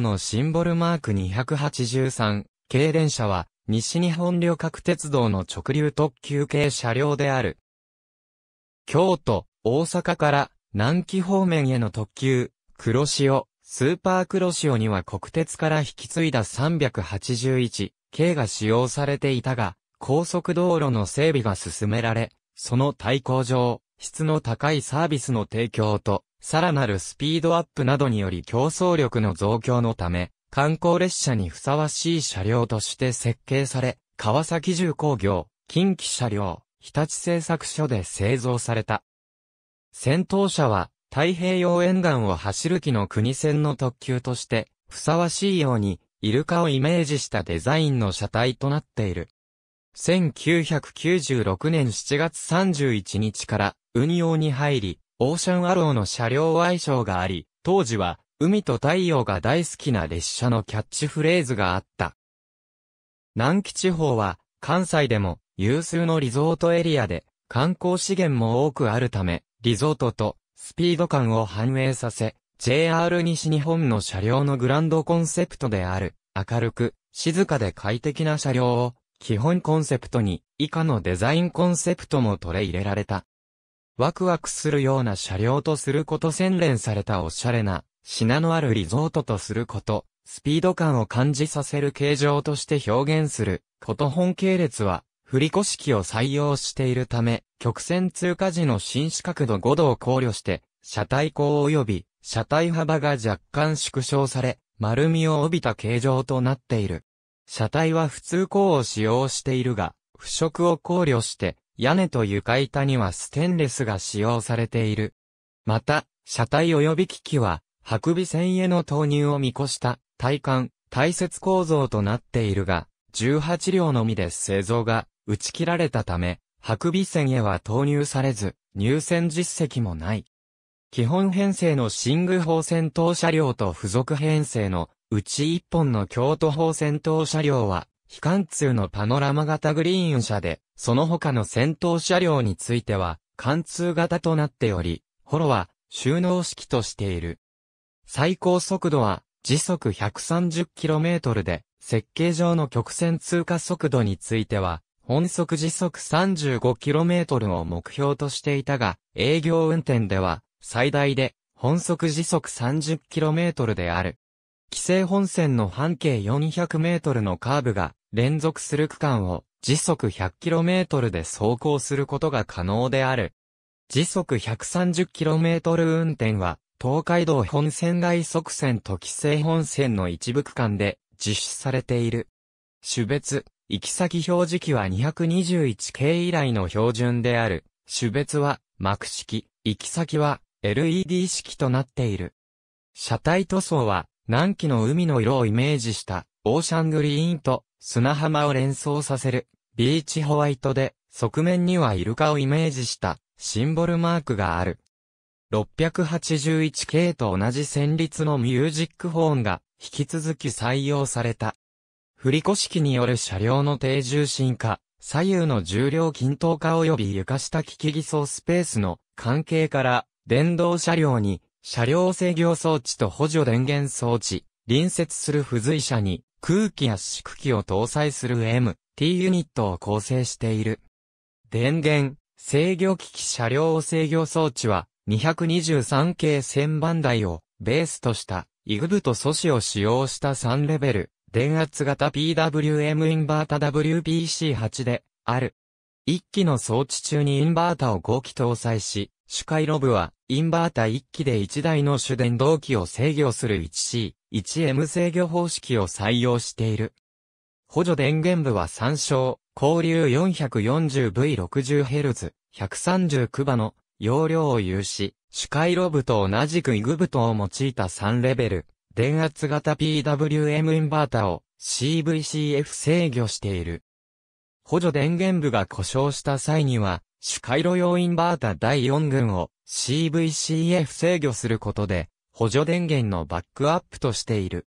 のシンボルマーク283系電車は西日本旅客鉄道の直流特急系車両である。京都、大阪から南紀方面への特急、黒潮、スーパー黒潮には国鉄から引き継いだ381系が使用されていたが、高速道路の整備が進められ、その対抗上、質の高いサービスの提供と、さらなるスピードアップなどにより競争力の増強のため、観光列車にふさわしい車両として設計され、川崎重工業、近畿車両、日立製作所で製造された。戦闘車は、太平洋沿岸を走る機の国線の特急として、ふさわしいように、イルカをイメージしたデザインの車体となっている。1996年7月31日から運用に入り、オーシャンアローの車両愛称があり、当時は、海と太陽が大好きな列車のキャッチフレーズがあった。南紀地方は、関西でも有数のリゾートエリアで、観光資源も多くあるため、リゾートとスピード感を反映させ、JR 西日本の車両のグランドコンセプトである、明るく、静かで快適な車両を、基本コンセプトに、以下のデザインコンセプトも取り入れられた。ワクワクするような車両とすること洗練されたおしゃれな、品のあるリゾートとすること、スピード感を感じさせる形状として表現する、こと本系列は、振り子式を採用しているため、曲線通過時の新四角度5度を考慮して、車体高及び車体幅が若干縮小され、丸みを帯びた形状となっている。車体は普通高を使用しているが、腐食を考慮して、屋根と床板にはステンレスが使用されている。また、車体及び機器は、白尾線への投入を見越した、体幹、体切構造となっているが、18両のみで製造が打ち切られたため、白尾線へは投入されず、入線実績もない。基本編成の新宮砲戦闘車両と付属編成のうち1本の京都砲戦闘車両は非貫通のパノラマ型グリーン車で、その他の先頭車両については、貫通型となっており、ホロは収納式としている。最高速度は時速 130km で、設計上の曲線通過速度については、本速時速 35km を目標としていたが、営業運転では最大で本速時速 30km である。規制本線の半径 400m のカーブが連続する区間を時速 100km で走行することが可能である。時速 130km 運転は、東海道本線外側線と規制本線の一部区間で実施されている。種別、行き先表示器は 221K 以来の標準である。種別は、幕式、行き先は、LED 式となっている。車体塗装は、南紀の海の色をイメージしたオーシャングリーンと砂浜を連想させるビーチホワイトで側面にはイルカをイメージしたシンボルマークがある。681系と同じ旋律のミュージックホーンが引き続き採用された。振り子式による車両の低重心化、左右の重量均等化及び床下機器偽装スペースの関係から電動車両に車両制御装置と補助電源装置、隣接する付随車に空気圧縮機を搭載する MT ユニットを構成している。電源、制御機器車両制御装置は、223系1000番台をベースとしたイグブと素子を使用した3レベル、電圧型 PWM インバータ WPC8 である。1機の装置中にインバータを5機搭載し、主回ロブはインバータ1機で1台の主電動機を制御する 1C、1M 制御方式を採用している。補助電源部は参照、交流 440V60Hz、139場の容量を有し、主回路部と同じくイグ部とを用いた3レベル、電圧型 PWM インバータを CVCF 制御している。補助電源部が故障した際には、主回路用インバータ第4群を CVCF 制御することで、補助電源のバックアップとしている。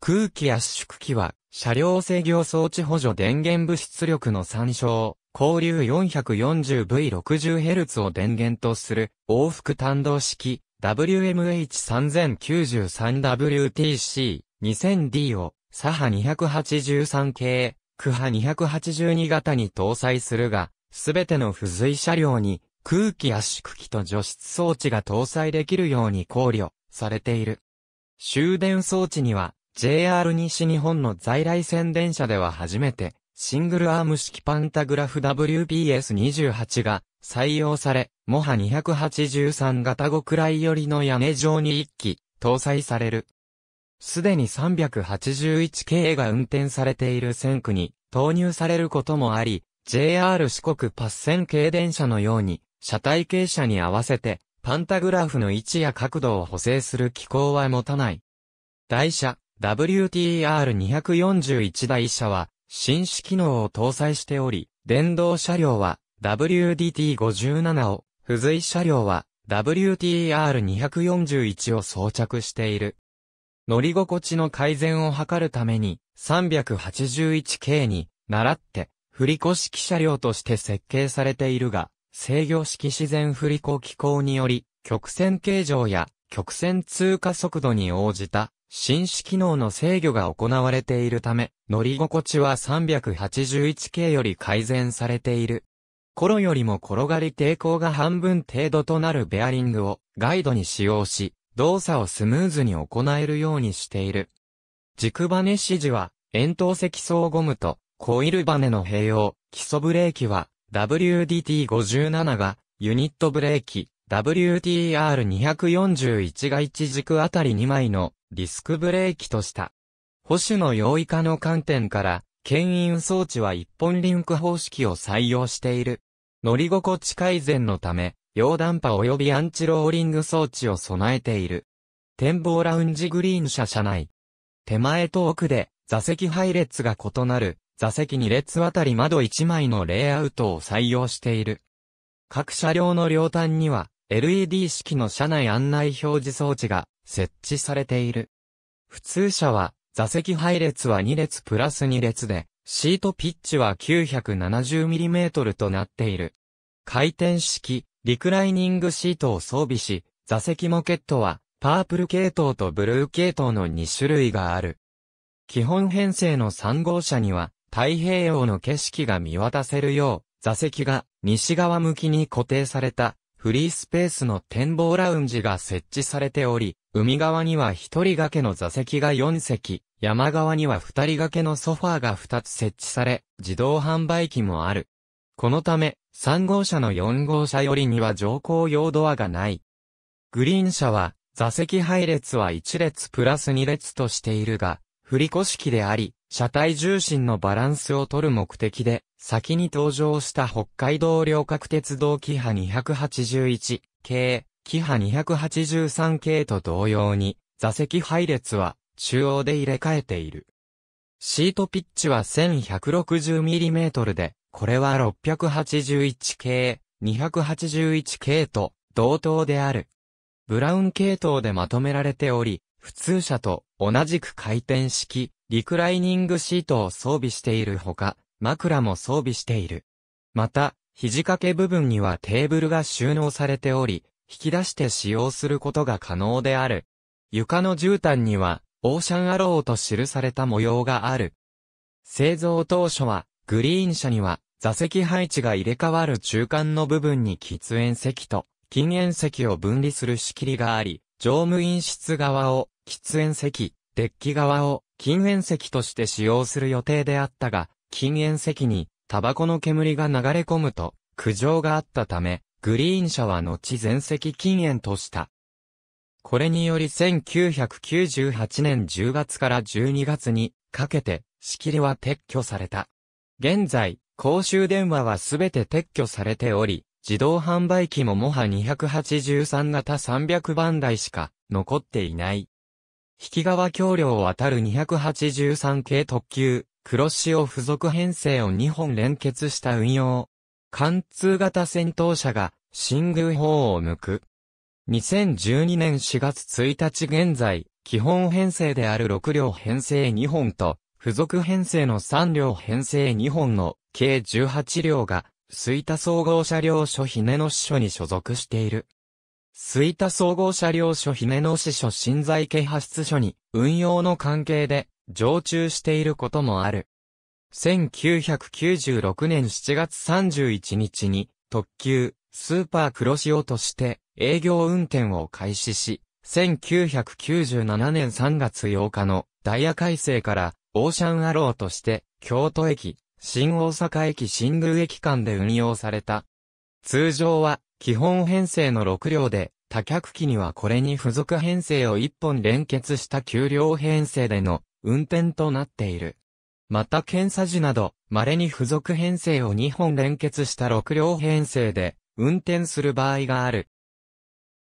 空気圧縮機は、車両制御装置補助電源物出力の参照、交流 440V60Hz を電源とする、往復単動式、WMH3093WTC2000D を、左派283系、区派282型に搭載するが、すべての付随車両に、空気圧縮機と除湿装置が搭載できるように考慮、されている。終電装置には、JR 西日本の在来線電車では初めて、シングルアーム式パンタグラフ WBS28 が採用され、モハ283型5くらい寄りの屋根上に1機搭載される。すでに 381K が運転されている線区に投入されることもあり、JR 四国パッセン系電車のように、車体傾斜に合わせてパンタグラフの位置や角度を補正する機構は持たない。台車 WTR241 台車は新式機能を搭載しており、電動車両は WDT57 を、付随車両は WTR241 を装着している。乗り心地の改善を図るために 381K に習って振り越し車両として設計されているが、制御式自然振り子機構により、曲線形状や曲線通過速度に応じた、新式機能の制御が行われているため、乗り心地は 381K より改善されている。頃よりも転がり抵抗が半分程度となるベアリングをガイドに使用し、動作をスムーズに行えるようにしている。軸バネ指示は、円筒積層ゴムとコイルバネの併用、基礎ブレーキは、WDT57 がユニットブレーキ、WTR241 が一軸あたり2枚のディスクブレーキとした。保守の容易化の観点から、牽引装置は一本リンク方式を採用している。乗り心地改善のため、溶断波及びアンチローリング装置を備えている。展望ラウンジグリーン車車内。手前と奥で座席配列が異なる座席2列あたり窓1枚のレイアウトを採用している。各車両の両端には LED 式の車内案内表示装置が設置されている。普通車は座席配列は2列プラス2列で、シートピッチは 970mm となっている。回転式、リクライニングシートを装備し、座席モケットは、パープル系統とブルー系統の2種類がある。基本編成の3号車には、太平洋の景色が見渡せるよう、座席が西側向きに固定されたフリースペースの展望ラウンジが設置されており、海側には一人掛けの座席が4席、山側には二人掛けのソファーが2つ設置され、自動販売機もある。このため、3号車の4号車よりには乗降用ドアがない。グリーン車は、座席配列は1列プラス2列としているが、振り子式であり、車体重心のバランスを取る目的で、先に登場した北海道両角鉄道キハ281系、キハ283系と同様に、座席配列は中央で入れ替えている。シートピッチは 1160mm で、これは681系、281系と同等である。ブラウン系統でまとめられており、普通車と同じく回転式、リクライニングシートを装備しているほか、枕も装備している。また、肘掛け部分にはテーブルが収納されており、引き出して使用することが可能である。床の絨毯には、オーシャンアローと記された模様がある。製造当初は、グリーン車には、座席配置が入れ替わる中間の部分に喫煙席と禁煙席を分離する仕切りがあり、乗務員室側を喫煙席、デッキ側を禁煙席として使用する予定であったが、禁煙席にタバコの煙が流れ込むと苦情があったため、グリーン車は後全席禁煙とした。これにより1998年10月から12月にかけて仕切りは撤去された。現在、公衆電話はすべて撤去されており、自動販売機ももは283型300番台しか残っていない。引川橋梁を渡る283系特急、黒潮付属編成を2本連結した運用。貫通型戦闘車が、新宮砲を向く。2012年4月1日現在、基本編成である6両編成2本と、付属編成の3両編成2本の計18両が、吹田総合車両所ひねの支所に所属している。吹田総合車両所姫野支所新在家派出所に運用の関係で常駐していることもある。1996年7月31日に特急スーパー黒潮として営業運転を開始し、1997年3月8日のダイヤ改正からオーシャンアローとして京都駅、新大阪駅新宮駅間で運用された。通常は基本編成の6両で、多脚機にはこれに付属編成を1本連結した9両編成での運転となっている。また検査時など、稀に付属編成を2本連結した6両編成で運転する場合がある。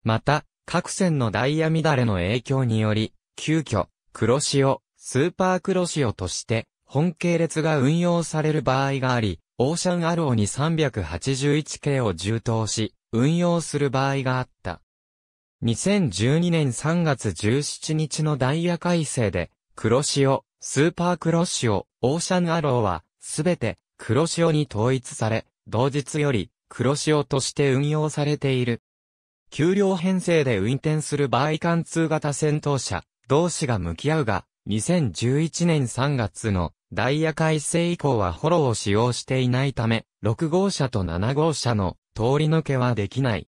また、各線のダイヤ乱れの影響により、急遽、黒潮、スーパー黒潮として、本系列が運用される場合があり、オーシャンアローに381系を充当し、運用する場合があった。2012年3月17日のダイヤ改正で、黒潮、スーパー黒潮、オーシャンアローは、すべて黒潮に統一され、同日より黒潮として運用されている。給料編成で運転する場合貫通型戦闘車、同士が向き合うが、2011年3月のダイヤ改正以降はフォローを使用していないため、6号車と7号車の通り抜けはできない。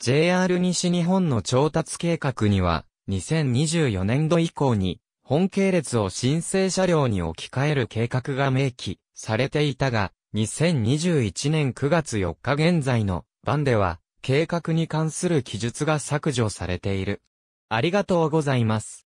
JR 西日本の調達計画には、2024年度以降に、本系列を申請車両に置き換える計画が明記されていたが、2021年9月4日現在の版では、計画に関する記述が削除されている。ありがとうございます。